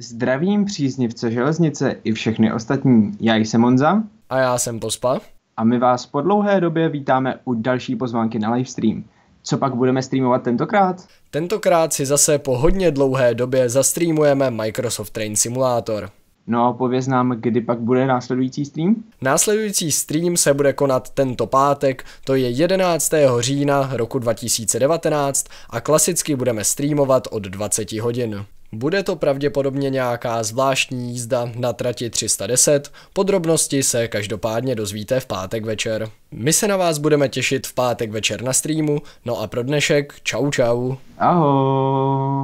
Zdravím příznivce železnice i všechny ostatní. Já jsem Monza. A já jsem Pospa. A my vás po dlouhé době vítáme u další pozvánky na livestream. Co pak budeme streamovat tentokrát? Tentokrát si zase po hodně dlouhé době zastreamujeme Microsoft Train Simulator. No a pověz nám, kdy pak bude následující stream? Následující stream se bude konat tento pátek, to je 11. října roku 2019 a klasicky budeme streamovat od 20 hodin. Bude to pravděpodobně nějaká zvláštní jízda na trati 310, podrobnosti se každopádně dozvíte v pátek večer. My se na vás budeme těšit v pátek večer na streamu, no a pro dnešek čau čau. Ahoj.